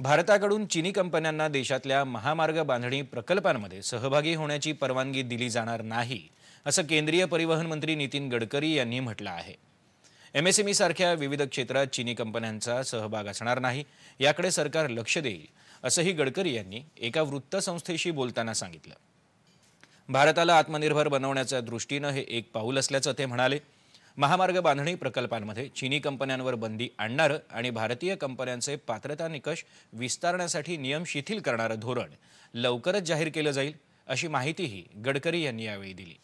भारताकडून चिनी कंपन्यांना देशातल्या महामार्ग बांधणी प्रकल्पांमध्ये सहभागी होण्याची परवानगी दिली जाणार नाही असं केंद्रीय परिवहन मंत्री नितीन गडकरी यांनी म्हटलं आहे एमएसएमई e सारख्या विविध क्षेत्रात चिनी कंपन्यांचा सहभाग असणार नाही याकडे सरकार लक्ष देईल असंही गडकरी यांनी एका वृत्तसंस्थेशी बोलताना सांगितलं भारताला आत्मनिर्भर बनवण्याच्या दृष्टीनं हे एक पाऊल असल्याचं ते म्हणाले महामार्ग बांधणी प्रकल्पांमध्ये चिनी कंपन्यांवर बंदी आणणारं आणि भारतीय कंपन्यांचे पात्रता निकष विस्तारण्यासाठी नियम शिथिल करणारं धोरण लवकरच जाहीर केलं जाईल अशी माहितीही गडकरी यांनी यावेळी दिली